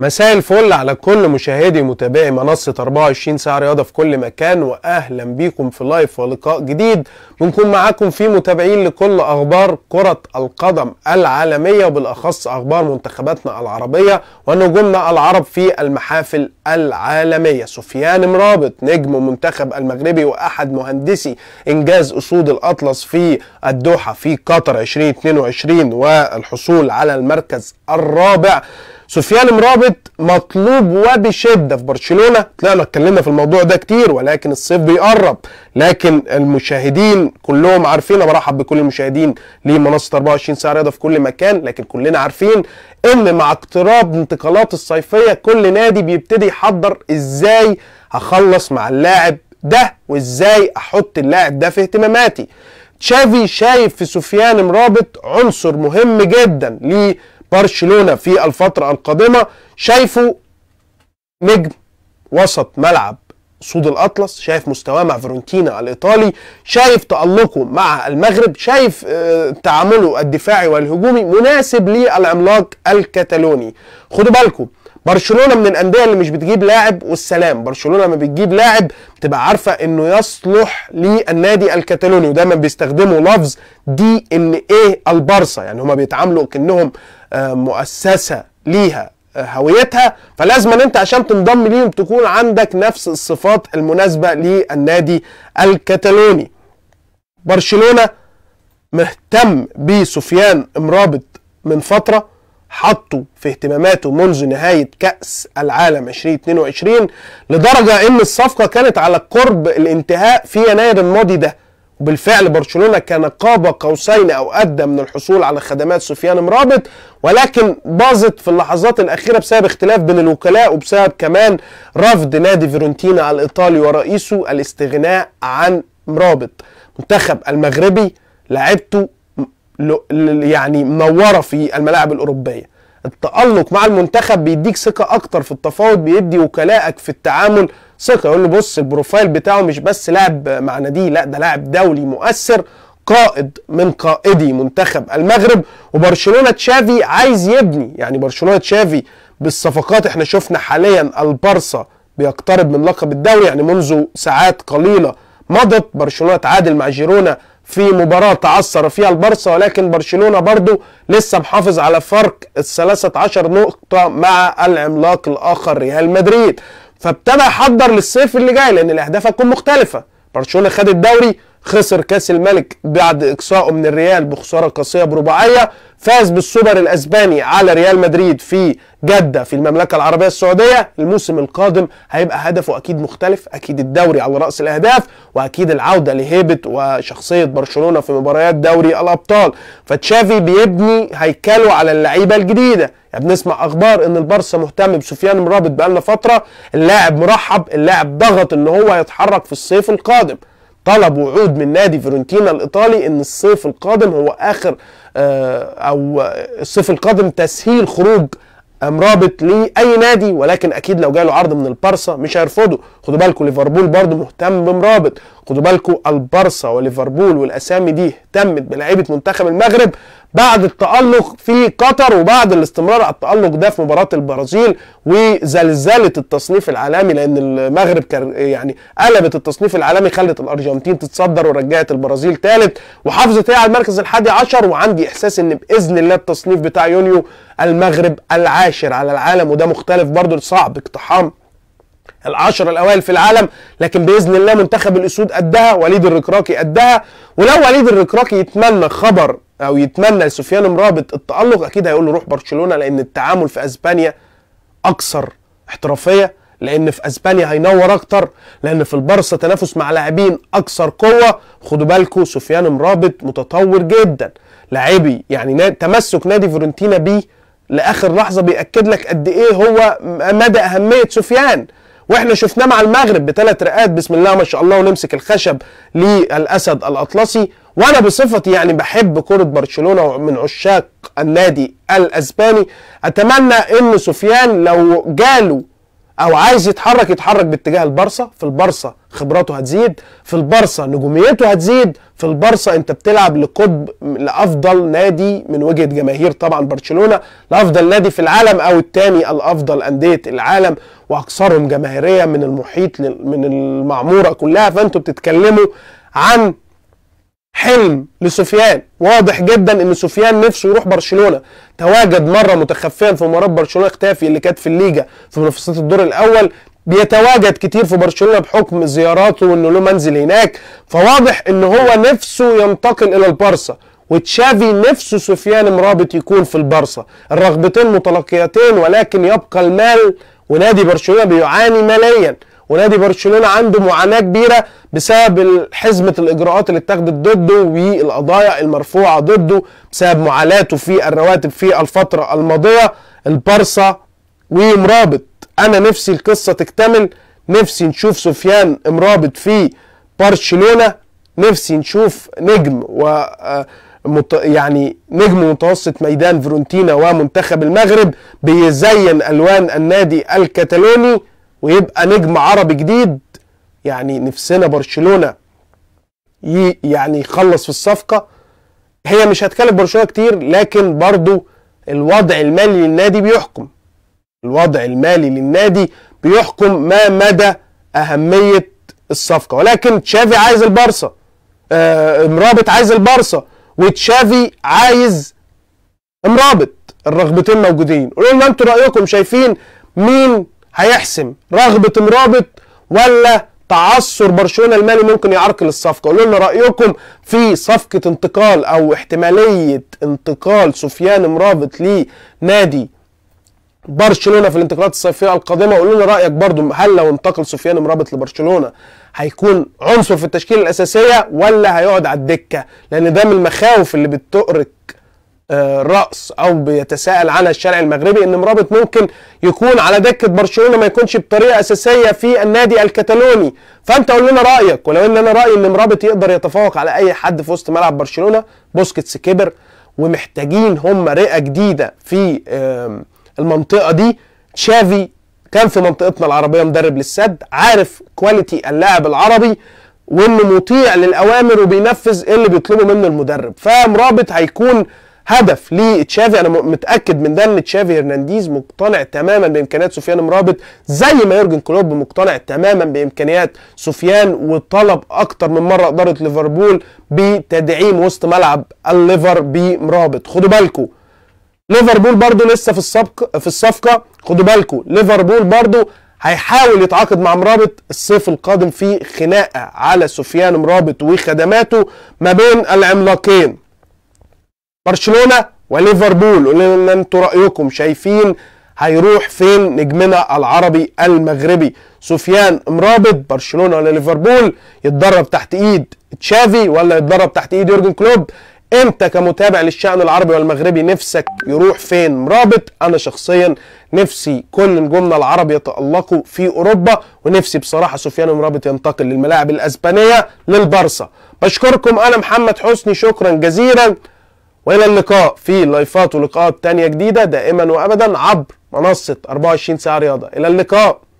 مساء الفل على كل مشاهدي متابعي منصة 24 ساعة رياضة في كل مكان وأهلا بيكم في لايف ولقاء جديد بنكون معاكم في متابعين لكل أخبار كرة القدم العالمية وبالأخص أخبار منتخباتنا العربية ونجومنا العرب في المحافل العالمية سفيان مرابط نجم منتخب المغربي وأحد مهندسي إنجاز أسود الأطلس في الدوحة في قطر 2022 والحصول على المركز الرابع سفيان مرابط مطلوب وبشده في برشلونه طلعنا اتكلمنا في الموضوع ده كتير ولكن الصيف بيقرب لكن المشاهدين كلهم عارفين انا برحب بكل المشاهدين لمنصه 24 ساعه رياضه في كل مكان لكن كلنا عارفين ان مع اقتراب انتقالات الصيفيه كل نادي بيبتدي يحضر ازاي هخلص مع اللاعب ده وازاي احط اللاعب ده في اهتماماتي تشافي شايف في سفيان مرابط عنصر مهم جدا ليه برشلونه في الفتره القادمه شايفه نجم وسط ملعب سود الاطلس شايف مستواه مع فرونتينا الايطالي شايف تالقه مع المغرب شايف آه، تعامله الدفاعي والهجومي مناسب للعملاق الكتالوني خدوا بالكم برشلونه من الانديه اللي مش بتجيب لاعب والسلام برشلونه لما بتجيب لاعب تبقى عارفه انه يصلح للنادي الكتالوني ودايما بيستخدموا لفظ دي ان ايه البارسا يعني هما بيتعاملوا كانهم آه، مؤسسه ليها آه، هويتها فلازم ان انت عشان تنضم ليهم تكون عندك نفس الصفات المناسبه للنادي الكتالوني برشلونه مهتم بسفيان امرابط من فتره حطه في اهتماماته منذ نهاية كأس العالم 2022 لدرجة ان الصفقة كانت على قرب الانتهاء في يناير الماضي ده وبالفعل برشلونه كان قاب قوسين او ادى من الحصول على خدمات سفيان مرابط ولكن باظت في اللحظات الاخيره بسبب اختلاف بين الوكلاء وبسبب كمان رفض نادي فيرونتينا الايطالي ورئيسه الاستغناء عن مرابط منتخب المغربي لعبته يعني منوره في الملاعب الاوروبيه التألق مع المنتخب بيديك ثقة أكتر في التفاوض بيدي وكلائك في التعامل ثقه يقول له بص البروفايل بتاعه مش بس لاعب مع ناديه لا ده لاعب دولي مؤثر قائد من قائدي منتخب المغرب وبرشلونه تشافي عايز يبني يعني برشلونه تشافي بالصفقات احنا شفنا حاليا البارسا بيقترب من لقب الدوري يعني منذ ساعات قليله مضت برشلونه تعادل مع جيرونا في مباراة تعثر فيها البارسا ولكن برشلونة برضو لسه محافظ على فرق ال 13 نقطة مع العملاق الآخر ريال مدريد فابتدى يحضر للصيف اللي جاي لان الاهداف هتكون مختلفه برشلونه خد الدوري خسر كاس الملك بعد اقصائه من الريال بخساره قاسيه برباعيه فاز بالسوبر الاسباني على ريال مدريد في جده في المملكه العربيه السعوديه الموسم القادم هيبقى هدفه اكيد مختلف اكيد الدوري على راس الاهداف واكيد العوده لهيبه وشخصيه برشلونه في مباريات دوري الابطال فتشافي بيبني هيكله على اللعيبه الجديده يعني بنسمع اخبار ان البارسا مهتم بسفيان مرابط بقالنا فتره اللاعب مرحب اللاعب ضغط ان هو يتحرك في الصيف القادم طلب وعود من نادي فيرونتينا الايطالي ان الصيف القادم هو اخر آه، او الصيف القادم تسهيل خروج امرابط لاي نادي ولكن اكيد لو جاله عرض من البارسا مش هيرفضه خدوا بالكم ليفربول برضه مهتم بمرابط خدوا بالكم البارسا وليفربول والاسامي دي اهتمت بلعيبه منتخب المغرب بعد التألق في قطر وبعد الاستمرار على التألق ده في مباراة البرازيل وزلزلة التصنيف العالمي لأن المغرب كان يعني قلبت التصنيف العالمي خلت الأرجنتين تتصدر ورجعت البرازيل ثالث وحافظت هي على المركز الحادي عشر وعندي إحساس إن بإذن الله التصنيف بتاع يونيو المغرب العاشر على العالم وده مختلف برضه صعب اقتحام العشر الاوائل في العالم لكن باذن الله منتخب الاسود قدها وليد الركراكي قدها ولو وليد الركراكي يتمنى خبر او يتمنى لسفيان مرابط التالق اكيد هيقول له روح برشلونه لان التعامل في اسبانيا اكثر احترافيه لان في اسبانيا هينور اكتر لان في البرصة تنافس مع لاعبين اكثر قوه خدوا بالكم سفيان مرابط متطور جدا لاعبي يعني تمسك نادي فورنتينا بيه لاخر لحظه بياكد لك قد ايه هو مدى اهميه سفيان واحنا شفناه مع المغرب بثلاث رئات بسم الله ما شاء الله ونمسك الخشب للاسد الاطلسي وانا بصفتي يعني بحب كره برشلونه ومن عشاق النادي الاسباني اتمنى ان سفيان لو جاله او عايز يتحرك يتحرك باتجاه البارسا في البارسا خبراته هتزيد في البارسا نجوميته هتزيد في البارسا انت بتلعب لقطب لافضل نادي من وجهه جماهير طبعا برشلونه لافضل نادي في العالم او الثاني الافضل انديه العالم واكثرهم جماهيريه من المحيط من المعموره كلها فانتوا بتتكلموا عن حلم لسفيان واضح جدا ان سفيان نفسه يروح برشلونه تواجد مره متخفيا في مباراه برشلونه اختافي اللي كانت في الليجا في منافسات الدور الاول بيتواجد كتير في برشلونه بحكم زياراته وانه له منزل هناك فواضح ان هو نفسه ينتقل الى البارسا وتشافي نفسه سفيان مرابط يكون في البارسا الرغبتين متلاقيتين ولكن يبقى المال ونادي برشلونه بيعاني ماليا ونادي برشلونه عنده معاناه كبيره بسبب حزمه الاجراءات اللي اتخذت ضده والقضايا المرفوعه ضده بسبب معاناته في الرواتب في الفتره الماضيه البارسا ومرابط انا نفسي القصه تكتمل نفسي نشوف سفيان مرابط في برشلونه نفسي نشوف نجم و آه، مت... يعني نجم متوسط ميدان فرونتينا ومنتخب المغرب بيزين الوان النادي الكتالوني ويبقى نجم عربي جديد يعني نفسنا برشلونه يعني يخلص في الصفقه هي مش هتكلف برشلونه كتير لكن برضو الوضع المالي للنادي بيحكم الوضع المالي للنادي بيحكم ما مدى اهميه الصفقه ولكن تشافي عايز البارسا آه مرابط عايز البارسا وتشافي عايز مرابط الرغبتين موجودين قولوا لنا انتوا رايكم شايفين مين هيحسم رغبه مرابط ولا تعثر برشلونه المالي ممكن يعرقل الصفقه قولوا لنا رايكم في صفقه انتقال او احتماليه انتقال سفيان مرابط لنادي برشلونه في الانتقالات الصيفيه القادمه قولوا لنا رايك برضو هل لو انتقل سفيان مرابط لبرشلونه هيكون عنصر في التشكيله الاساسيه ولا هيقعد على الدكه لان ده من المخاوف اللي بتؤرق الرأس آه، أو بيتساءل عنها الشارع المغربي إن مرابط ممكن يكون على دكة برشلونة ما يكونش بطريقة أساسية في النادي الكتالوني فأنت قول لنا رأيك ولو إن أنا رأيي إن مرابط يقدر يتفوق على أي حد في وسط ملعب برشلونة بوسكيتس كبر ومحتاجين هم رئة جديدة في المنطقة دي تشافي كان في منطقتنا العربية مدرب للسد عارف كواليتي اللاعب العربي وانه مطيع للاوامر وبينفذ اللي بيطلبه منه المدرب فمرابط هيكون هدف لتشافي انا متاكد من ده ان تشافي هرنانديز مقتنع تماما بامكانيات سفيان مرابط زي ما يورجن كلوب مقتنع تماما بامكانيات سفيان وطلب اكتر من مره اداره ليفربول بتدعيم وسط ملعب الليفر بمرابط خدوا بالكم ليفربول برضو لسه في السبق في الصفقه خدوا بالكم ليفربول برضو هيحاول يتعاقد مع مرابط الصيف القادم في خناقه على سفيان مرابط وخدماته ما بين العملاقين برشلونه وليفربول قولوا لنا انتوا رايكم شايفين هيروح فين نجمنا العربي المغربي سفيان مرابط برشلونه ولا ليفربول يتدرب تحت ايد تشافي ولا يتدرب تحت ايد يورجن كلوب انت كمتابع للشأن العربي والمغربي نفسك يروح فين مرابط انا شخصيا نفسي كل نجومنا العرب يتألقوا في اوروبا ونفسي بصراحة سفيان مرابط ينتقل للملاعب الاسبانية للبرصة بشكركم انا محمد حسني شكرا جزيلا والى اللقاء في لايفات ولقاءات تانية جديدة دائما وابدا عبر منصة 24 ساعة رياضة الى اللقاء